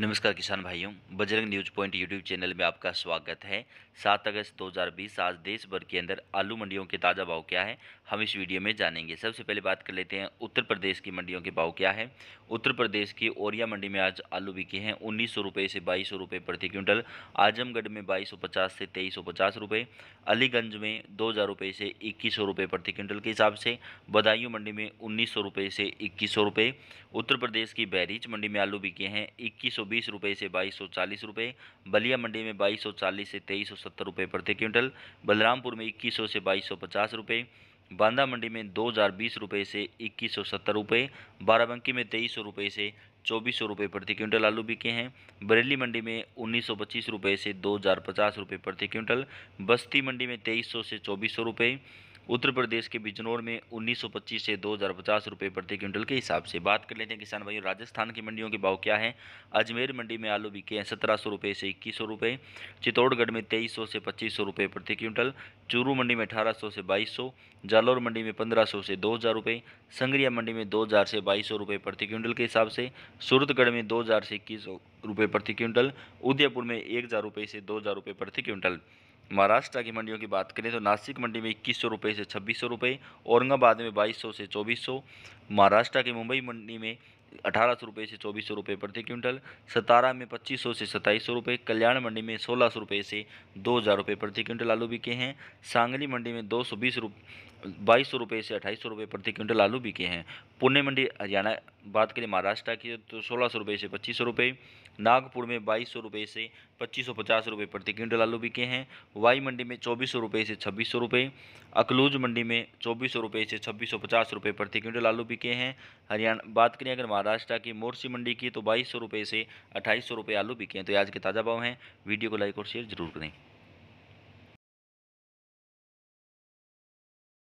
नमस्कार किसान भाइयों Bajrang news point YouTube channel में आपका स्वागत है 7 अगस्त 2020 आज देश भर के अंदर आलू मंडियों के ताज़ा भाव क्या है हम इस वीडियो में जानेंगे सबसे पहले बात कर लेते हैं उत्तर प्रदेश की मंडियों के भाव क्या है उत्तर प्रदेश की ओरिया मंडी में आज आलू बिके हैं उन्नीस से बाईस प्रति क्विंटल आजमगढ़ में बाईस से तेईस अलीगंज में दो से इक्कीस प्रति क्विंटल के हिसाब से बदायूं मंडी में उन्नीस से इक्कीस उत्तर प्रदेश की बैरीच मंडी में आलू बिके हैं इक्कीस बीस रुपये से बाईस सौ चालीस रुपये बलिया मंडी में बाईस सौ चालीस से तेईस सौ सत्तर रुपये प्रति क्विंटल बलरामपुर में इक्कीस सौ से बाईस सौ पचास रुपये बांदा मंडी में दो हज़ार बीस रुपये से इक्कीस सौ सत्तर रुपये बाराबंकी में तेईस सौ रुपये से चौबीस सौ रुपये प्रति क्विंटल आलू बिके हैं बरेली मंडी में उन्नीस सौ पच्चीस रुपये से दो हज़ार पचास रुपये प्रति क्विंटल बस्ती मंडी में तेईस सौ से चौबीस सौ रुपये उत्तर प्रदेश के बिजनौर में 1925 से 2050 रुपए प्रति क्विंटल के हिसाब से बात कर लेते हैं किसान भाइयों राजस्थान की मंडियों के भाव क्या हैं अजमेर मंडी में आलू बिके हैं सत्रह सौ रुपये से इक्कीस सौ रुपये चित्तौड़गढ़ में तेईस सौ से पच्चीस सौ रुपये प्रति क्विंटल चूरू मंडी में अठारह सौ से बाईस सौ जालौर मंडी में पंद्रह सौ से दो हज़ार रुपये संगरिया मंडी में दो हज़ार से बाईस सौ रुपये प्रति क्विंटल के हिसाब से सूरतगढ़ में दो हज़ार से इक्कीस सौ रुपये प्रति क्विंटल उदयपुर में एक हज़ार रुपये से दो हज़ार रुपये प्रति क्विंटल महाराष्ट्र की मंडियों की बात करें तो नासिक मंडी में इक्कीस सौ रुपये से छब्बीस सौ रुपये औरंगाबाद में बाईस सौ से चौबीस सौ महाराष्ट्र की मुंबई मंडी में अठारह सौ रुपये से चौबीस सौ रुपये प्रति क्विंटल सतारा में पच्चीस सौ से सत्ताईस सौ रुपये कल्याण मंडी में सोलह सौ रुपये से दो हज़ार रुपये प्रति क्विंटल आलू बिके हैं सांगली मंडी में दो सौ बीस बाईस सौ रुपये से अट्ठाईस सौ रुपये प्रति क्विंटल आलू बिके हैं पुणे मंडी हरियाणा बात करें महाराष्ट्र की तो सोलह सौ रुपये से पच्चीस सौ रुपये नागपुर में बाईस सौ रुपये से पच्चीस सौ पचास रुपये प्रति क्विंटल आलू बिके हैं वाई मंडी में चौबीस सौ रुपये से छब्बीस सौ रुपये अकलूज मंडी में चौबीस सौ रुपये से छब्बीस सौ पचास रुपये प्रति क्विंटल आलू बिके हैं हरियाणा बात करें अगर महाराष्ट्र की मोर्सी मंडी की तो बाईस सौ रुपये से अट्ठाईस सौ रुपये आलू बिके हैं तो आज के ताज़ा भाव हैं वीडियो को लाइक और शेयर जरूर करें